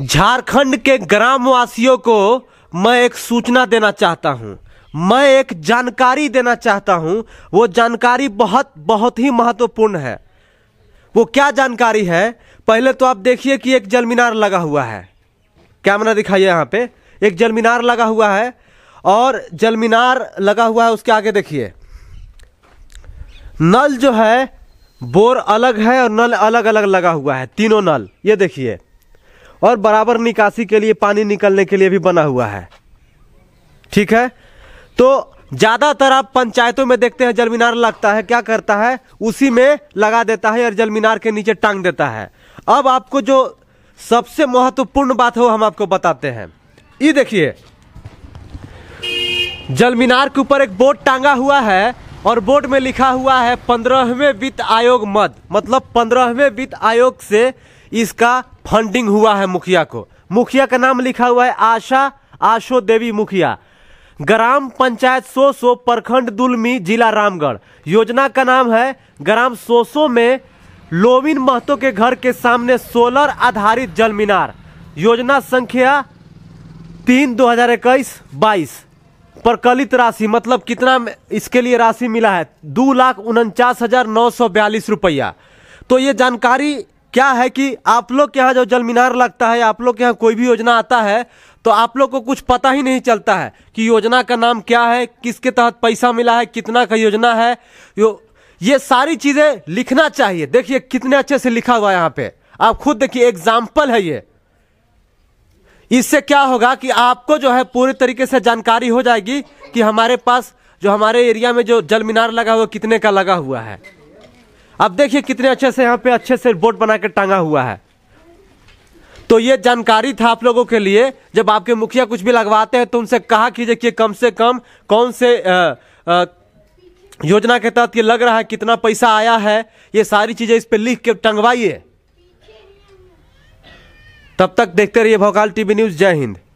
झारखंड के ग्रामवासियों को मैं एक सूचना देना चाहता हूं मैं एक जानकारी देना चाहता हूं वो जानकारी बहुत बहुत ही महत्वपूर्ण है वो क्या जानकारी है पहले तो आप देखिए कि एक जलमीनार लगा हुआ है कैमरा दिखाइए यहाँ पे एक जलमीनार लगा हुआ है और जलमीनार लगा हुआ है उसके आगे देखिए नल जो है बोर अलग है और नल अलग अलग लगा हुआ है तीनों नल ये देखिए और बराबर निकासी के लिए पानी निकलने के लिए भी बना हुआ है ठीक है तो ज़्यादातर आप पंचायतों में देखते हैं जलमीनार लगता है क्या करता है उसी में लगा देता है और जलमीनार के नीचे टांग देता है अब आपको जो सबसे महत्वपूर्ण बात हो हम आपको बताते हैं ये देखिए जलमीनार के ऊपर एक बोर्ड टांगा हुआ है और बोर्ड में लिखा हुआ है पंद्रहवें वित्त आयोग मद मतलब पंद्रहवें वित्त आयोग से इसका फंडिंग हुआ है मुखिया को मुखिया का नाम लिखा हुआ है आशा आशो देवी मुखिया ग्राम पंचायत सोसो प्रखंड दुलमी जिला रामगढ़ योजना का नाम है ग्राम सोसो में लोविन महतो के घर के सामने सोलर आधारित जल मीनार योजना संख्या तीन दो हजार इक्कीस बाईस प्रकलित राशि मतलब कितना इसके लिए राशि मिला है दो लाख उनचास हजार नौ सौ बयालीस रुपया तो ये जानकारी क्या है कि आप लोग के यहाँ जो जल मीनार लगता है आप लोग के यहाँ कोई भी योजना आता है तो आप लोग को कुछ पता ही नहीं चलता है कि योजना का नाम क्या है किसके तहत पैसा मिला है कितना का योजना है यो ये सारी चीज़ें लिखना चाहिए देखिए कितने अच्छे से लिखा हुआ है यहाँ पे आप खुद देखिए एग्जाम्पल है ये इससे क्या होगा कि आपको जो है पूरी तरीके से जानकारी हो जाएगी कि हमारे पास जो हमारे एरिया में जो जल मीनार लगा हुआ कितने का लगा हुआ है अब देखिए कितने अच्छे से यहाँ पे अच्छे से बोर्ड बना के टांगा हुआ है तो ये जानकारी था आप लोगों के लिए जब आपके मुखिया कुछ भी लगवाते हैं तो उनसे कहा कीजिए कि कम से कम कौन से आ, आ, योजना के तहत ये लग रहा है कितना पैसा आया है ये सारी चीजें इस पर लिख के टंगवाइए तब तक देखते रहिए भोकाल टीवी न्यूज जय हिंद